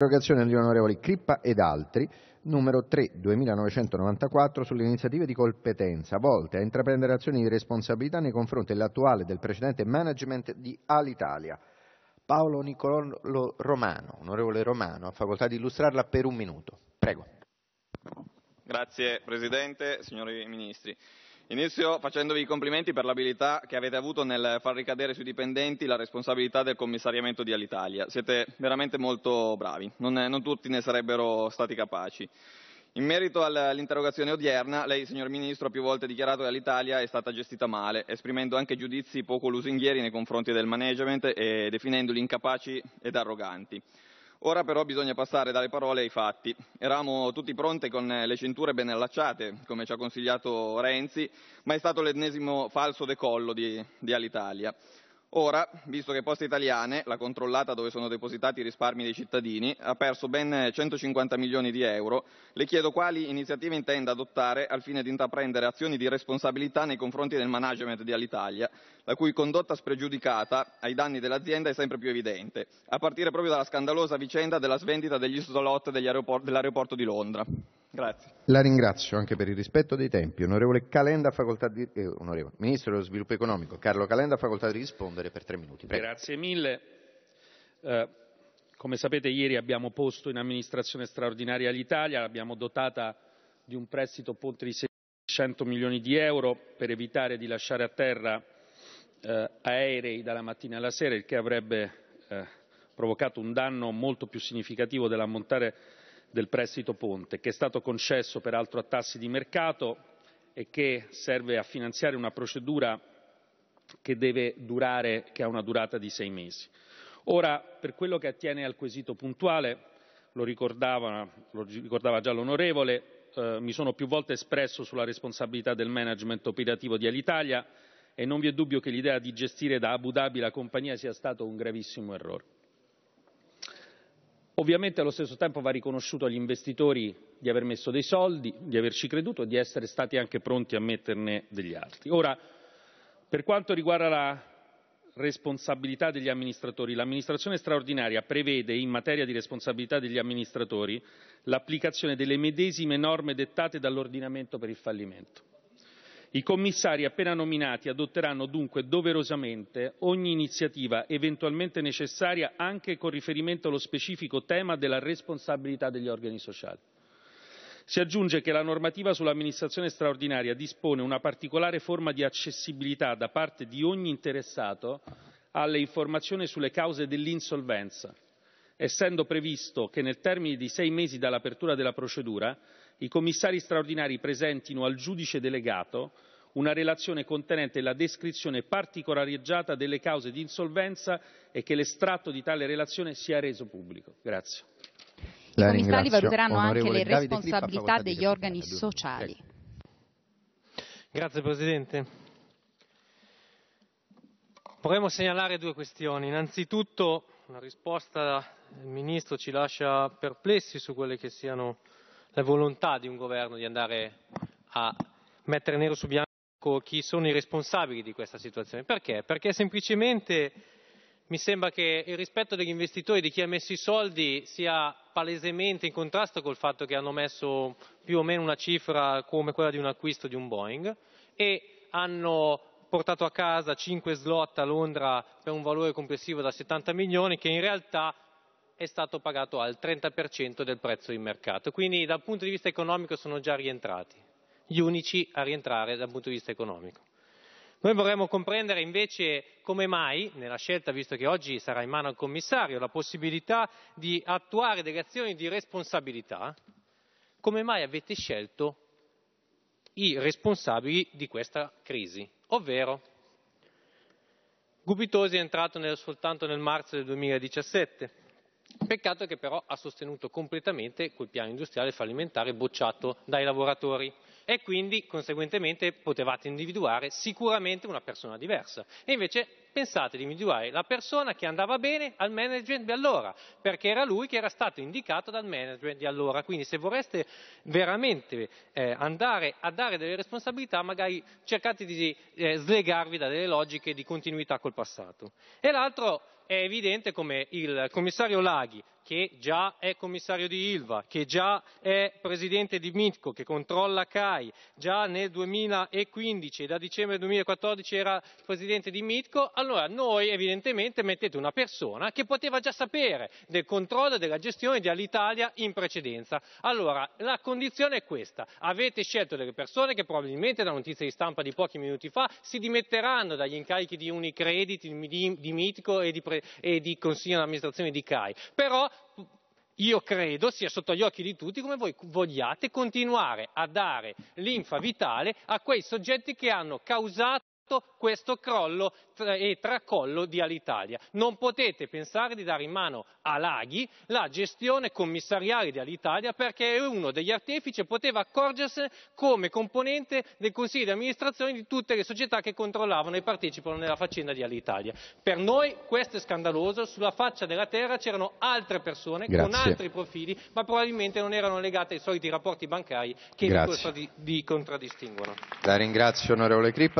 Interrogazione degli onorevoli Crippa ed altri, numero 3-2994, sulle iniziative di competenza volte a intraprendere azioni di responsabilità nei confronti dell'attuale e del precedente management di Alitalia. Paolo Nicolò Romano, onorevole Romano, ha facoltà di illustrarla per un minuto. Prego. Grazie Presidente, signori Ministri inizio facendovi i complimenti per l'abilità che avete avuto nel far ricadere sui dipendenti la responsabilità del commissariamento di Alitalia. Siete veramente molto bravi, non, non tutti ne sarebbero stati capaci. In merito all'interrogazione odierna, lei, signor Ministro, ha più volte dichiarato che l'Italia è stata gestita male, esprimendo anche giudizi poco lusinghieri nei confronti del management e definendoli incapaci ed arroganti. Ora però bisogna passare dalle parole ai fatti. Eravamo tutti pronti con le cinture ben allacciate, come ci ha consigliato Renzi, ma è stato l'ennesimo falso decollo di, di Alitalia. Ora, visto che Poste Italiane, la controllata dove sono depositati i risparmi dei cittadini, ha perso ben 150 milioni di euro, le chiedo quali iniziative intenda adottare al fine di intraprendere azioni di responsabilità nei confronti del management di Alitalia, la cui condotta spregiudicata ai danni dell'azienda è sempre più evidente, a partire proprio dalla scandalosa vicenda della svendita degli slot dell'aeroporto di Londra. La ringrazio anche per il rispetto dei tempi. Onorevole eh, ministro dello sviluppo economico Carlo Calenda, ha facoltà di rispondere per tre minuti. Prego. Grazie mille. Eh, come sapete ieri abbiamo posto in amministrazione straordinaria l'Italia, l'abbiamo dotata di un prestito ponte di 600 milioni di euro per evitare di lasciare a terra eh, aerei dalla mattina alla sera, il che avrebbe eh, provocato un danno molto più significativo dell'ammontare del prestito ponte, che è stato concesso peraltro a tassi di mercato e che serve a finanziare una procedura che deve durare, che ha una durata di sei mesi. Ora, per quello che attiene al quesito puntuale, lo ricordava, lo ricordava già l'onorevole, eh, mi sono più volte espresso sulla responsabilità del management operativo di Alitalia e non vi è dubbio che l'idea di gestire da Abu Dhabi la compagnia sia stato un gravissimo errore. Ovviamente allo stesso tempo va riconosciuto agli investitori di aver messo dei soldi, di averci creduto e di essere stati anche pronti a metterne degli altri. Ora, per quanto riguarda la responsabilità degli amministratori, l'amministrazione straordinaria prevede in materia di responsabilità degli amministratori l'applicazione delle medesime norme dettate dall'ordinamento per il fallimento. I commissari appena nominati adotteranno dunque doverosamente ogni iniziativa eventualmente necessaria anche con riferimento allo specifico tema della responsabilità degli organi sociali. Si aggiunge che la normativa sull'amministrazione straordinaria dispone una particolare forma di accessibilità da parte di ogni interessato alle informazioni sulle cause dell'insolvenza, essendo previsto che nel termine di sei mesi dall'apertura della procedura i commissari straordinari presentino al giudice delegato una relazione contenente la descrizione particolareggiata delle cause di insolvenza e che l'estratto di tale relazione sia reso pubblico. i commissari valuteranno anche le responsabilità degli organi ecco. sociali. Grazie Presidente. Vorremmo segnalare due questioni. Innanzitutto la risposta del Ministro ci lascia perplessi su quelle che siano la volontà di un governo di andare a mettere nero su bianco chi sono i responsabili di questa situazione. Perché? Perché semplicemente mi sembra che il rispetto degli investitori, di chi ha messo i soldi, sia palesemente in contrasto col fatto che hanno messo più o meno una cifra come quella di un acquisto di un Boeing e hanno portato a casa 5 slot a Londra per un valore complessivo da 70 milioni che in realtà è stato pagato al 30% del prezzo di mercato. Quindi dal punto di vista economico sono già rientrati, gli unici a rientrare dal punto di vista economico. Noi vorremmo comprendere invece come mai, nella scelta, visto che oggi sarà in mano al commissario, la possibilità di attuare delle azioni di responsabilità, come mai avete scelto i responsabili di questa crisi, ovvero Gubitosi è entrato nel, soltanto nel marzo del 2017, Peccato che però ha sostenuto completamente quel piano industriale fallimentare bocciato dai lavoratori e quindi conseguentemente potevate individuare sicuramente una persona diversa. E invece pensate di individuare la persona che andava bene al management di allora, perché era lui che era stato indicato dal management di allora. Quindi se vorreste veramente eh, andare a dare delle responsabilità, magari cercate di eh, slegarvi da delle logiche di continuità col passato. E l'altro è evidente come il commissario Laghi che già è commissario di Ilva, che già è presidente di Mitco, che controlla CAI, già nel 2015 e da dicembre 2014 era presidente di Mitco, allora noi evidentemente mettete una persona che poteva già sapere del controllo e della gestione di Alitalia in precedenza. Allora, la condizione è questa. Avete scelto delle persone che probabilmente da notizia di stampa di pochi minuti fa si dimetteranno dagli incarichi di Unicredit, di, di Mitco e di, pre, e di Consiglio di amministrazione di CAI. Però io credo sia sotto gli occhi di tutti come voi vogliate continuare a dare linfa vitale a quei soggetti che hanno causato questo crollo e tracollo di Alitalia. Non potete pensare di dare in mano a Laghi la gestione commissariale di Alitalia perché è uno degli artefici e poteva accorgersene come componente del consiglio di amministrazione di tutte le società che controllavano e partecipano nella faccenda di Alitalia. Per noi questo è scandaloso, sulla faccia della terra c'erano altre persone Grazie. con altri profili, ma probabilmente non erano legate ai soliti rapporti bancari che Grazie. li contraddistinguono. La ringrazio onorevole Crippa.